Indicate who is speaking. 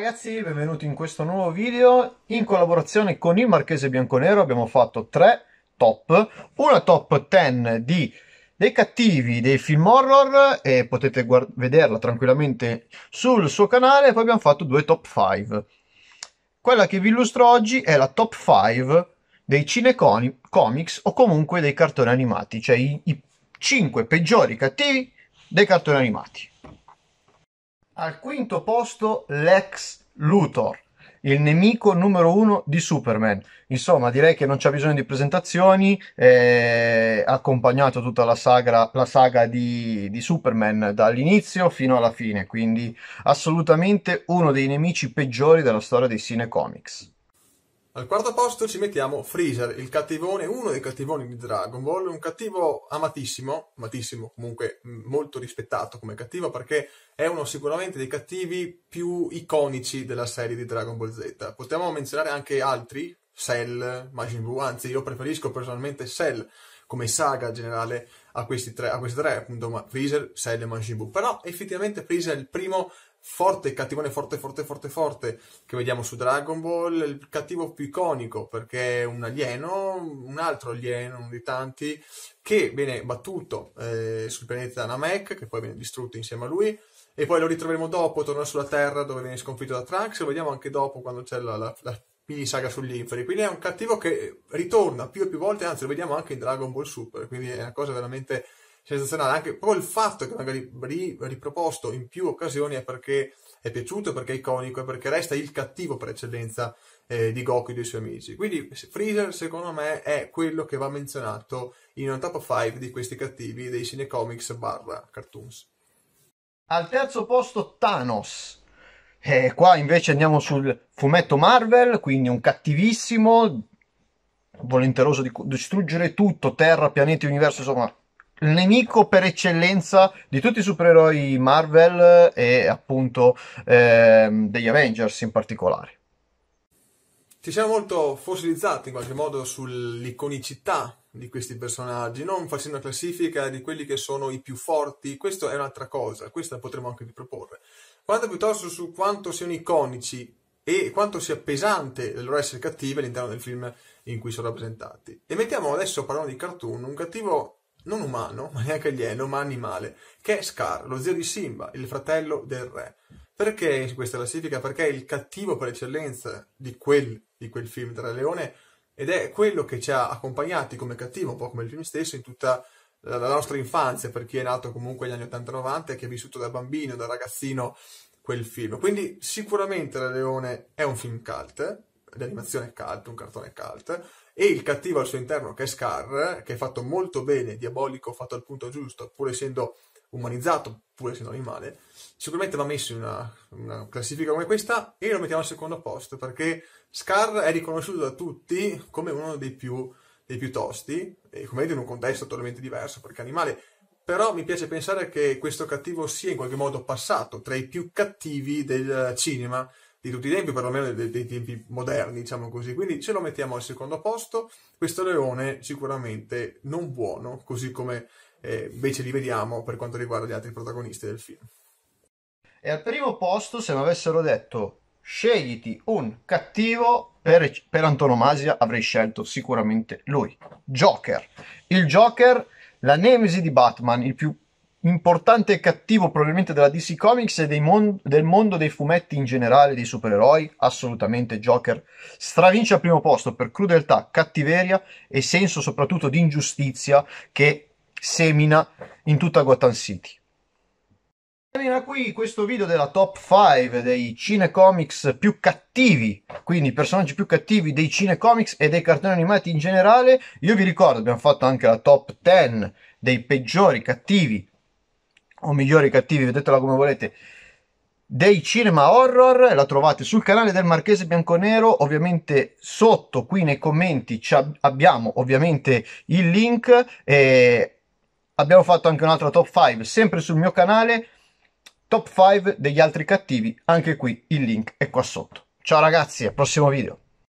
Speaker 1: Ragazzi, benvenuti in questo nuovo video. In collaborazione con il Marchese Bianconero abbiamo fatto tre top. Una top 10 di dei cattivi dei film horror e potete vederla tranquillamente sul suo canale. Poi abbiamo fatto due top 5. Quella che vi illustro oggi è la top 5 dei cinecomics o comunque dei cartoni animati, cioè i, i 5 peggiori cattivi dei cartoni animati. Al quinto posto Lex Luthor, il nemico numero uno di Superman. Insomma, direi che non c'è bisogno di presentazioni, eh, ha accompagnato tutta la, sagra, la saga di, di Superman dall'inizio fino alla fine, quindi assolutamente uno dei nemici peggiori della storia dei cinecomics.
Speaker 2: Al quarto posto ci mettiamo Freezer, il cattivone, uno dei cattivoni di Dragon Ball, un cattivo amatissimo, amatissimo comunque mm, molto rispettato come cattivo perché è uno sicuramente dei cattivi più iconici della serie di Dragon Ball Z. Potremmo menzionare anche altri, Cell, Majin Buu, anzi io preferisco personalmente Cell come saga generale a questi tre, a questi tre appunto, ma Freezer, Cell e Majin Però effettivamente Freezer è il primo forte, cattivone forte, forte, forte, forte che vediamo su Dragon Ball, il cattivo più iconico perché è un alieno, un altro alieno, uno di tanti, che viene battuto eh, sul pianeta Namek, che poi viene distrutto insieme a lui. E poi lo ritroveremo dopo, torna sulla Terra dove viene sconfitto da Trunks. Lo vediamo anche dopo quando c'è la, la, la quindi saga sugli inferi. Quindi è un cattivo che ritorna più e più volte, anzi lo vediamo anche in Dragon Ball Super, quindi è una cosa veramente sensazionale. Anche proprio il fatto che magari ri, riproposto in più occasioni è perché è piaciuto, perché è iconico, e perché resta il cattivo per eccellenza eh, di Goku e dei suoi amici. Quindi Freezer, secondo me, è quello che va menzionato in un top 5 di questi cattivi dei cinecomics barra cartoons.
Speaker 1: Al terzo posto Thanos, e qua invece andiamo sul fumetto Marvel, quindi un cattivissimo, volenteroso di distruggere tutto, terra, pianeti, universo, insomma, il nemico per eccellenza di tutti i supereroi Marvel e appunto eh, degli Avengers in particolare.
Speaker 2: Ci siamo molto fossilizzati in qualche modo sull'iconicità di questi personaggi, non facendo classifica di quelli che sono i più forti, questa è un'altra cosa, questa potremmo anche riproporre quanto piuttosto su quanto siano iconici e quanto sia pesante il loro essere cattivi all'interno del film in cui sono rappresentati. E mettiamo adesso, parlando di cartoon, un cattivo non umano, ma neanche alieno, ma animale, che è Scar, lo zio di Simba, il fratello del re. Perché in questa classifica? Perché è il cattivo per eccellenza di quel, di quel film Tra Leone ed è quello che ci ha accompagnati come cattivo, un po' come il film stesso, in tutta eh, la nostra infanzia, per chi è nato comunque negli anni 80-90 e che ha vissuto da bambino, da ragazzino, quel film. Quindi sicuramente La Leone è un film cult, l'animazione cult, un cartone cult, e il cattivo al suo interno che è Scar, che è fatto molto bene, diabolico, fatto al punto giusto, pur essendo umanizzato, pur essendo animale, sicuramente va messo in una, una classifica come questa e lo mettiamo al secondo posto perché Scar è riconosciuto da tutti come uno dei più dei più tosti, e come vedete in un contesto totalmente diverso, perché animale, però mi piace pensare che questo cattivo sia in qualche modo passato tra i più cattivi del cinema di tutti i tempi, perlomeno dei, dei tempi moderni, diciamo così. Quindi ce lo mettiamo al secondo posto, questo leone sicuramente non buono, così come eh, invece li vediamo per quanto riguarda gli altri protagonisti del film.
Speaker 1: E al primo posto, se mi avessero detto scegliti un cattivo, per, per antonomasia avrei scelto sicuramente lui, Joker. Il Joker, la nemesi di Batman, il più importante e cattivo probabilmente della DC Comics e mon- del mondo dei fumetti in generale, dei supereroi, assolutamente Joker stravince al primo posto per crudeltà, cattiveria e senso soprattutto di ingiustizia che semina in tutta Gotham City. Termina qui questo video della top 5 dei cinecomics più cattivi, quindi i personaggi più cattivi dei cinecomics e dei cartoni animati in generale. Io vi ricordo, abbiamo fatto anche la top 10 dei peggiori cattivi, o migliori cattivi, vedetela come volete, dei cinema horror, la trovate sul canale del Marchese Bianconero, ovviamente sotto qui nei commenti abbiamo ovviamente il link e abbiamo fatto anche un'altra top 5 sempre sul mio canale, top 5 degli altri cattivi, anche qui il link è qua sotto. Ciao ragazzi, al prossimo video.